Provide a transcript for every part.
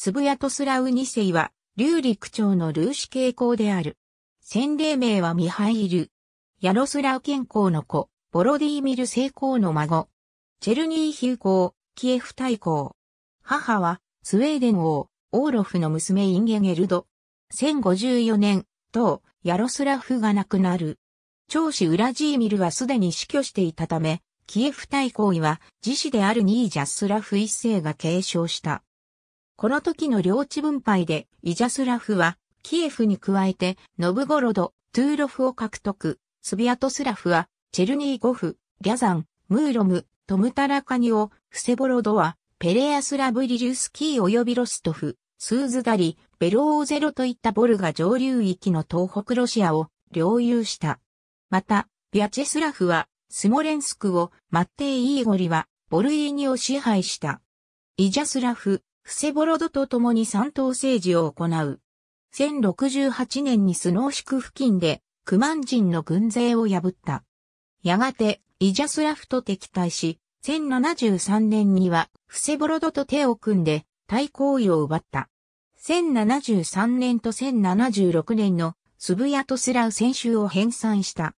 スブヤトスラウ2世は、リク朝のルーシ傾向である。先例名はミハイル。ヤロスラウ健康の子、ボロディーミル成功の孫。チェルニーヒュー公、キエフ大公。母は、スウェーデン王、オーロフの娘インゲゲルド。1054年、当、ヤロスラフが亡くなる。長子ウラジーミルはすでに死去していたため、キエフ大公位は、自死であるニージャスラフ一世が継承した。この時の領地分配で、イジャスラフは、キエフに加えて、ノブゴロド、トゥーロフを獲得、スビアトスラフは、チェルニーゴフ、ギャザン、ムーロム、トムタラカニオ、フセボロドは、ペレアスラブリルスキー及びロストフ、スーズダリ、ベローゼロといったボルガ上流域の東北ロシアを領有した。また、ビャチェスラフは、スモレンスクを、マッテイ・イーゴリは、ボルイーニを支配した。イジャスラフ、フセボロドと共に三島政治を行う。1068年にスノーシク付近で、クマン人の軍勢を破った。やがて、イジャスラフと敵対し、1073年には、フセボロドと手を組んで、対抗意を奪った。1073年と1076年の、スブヤとスラウ選手を編纂した。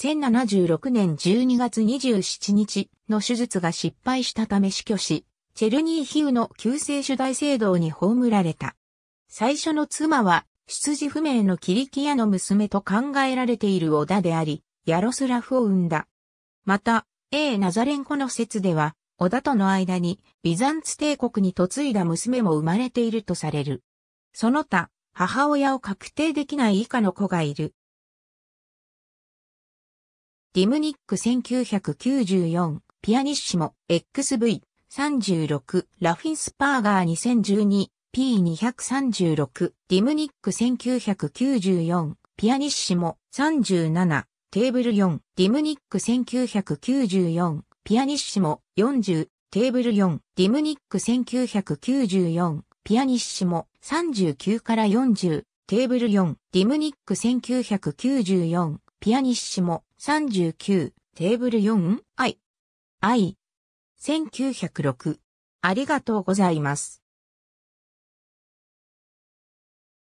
1076年12月27日の手術が失敗したため死去し、チェルニーヒウの旧世主大聖堂に葬られた。最初の妻は、出自不明のキリキアの娘と考えられている織田であり、ヤロスラフを生んだ。また、A ナザレンコの説では、織田との間に、ビザンツ帝国に嫁いだ娘も生まれているとされる。その他、母親を確定できない以下の子がいる。ディムニック1994、ピアニッシモ、XV。36、ラフィンスパーガー 2012P236、ディムニック1994、ピアニッシモ37、テーブル4、ディムニック1994、ピアニッシモ40、テーブル4、ディムニック1994、ピアニッシモ39から40、テーブル4、ディムニック1994、ピアニッシモ39、テーブル 4i。i 1906。ありがとうございます。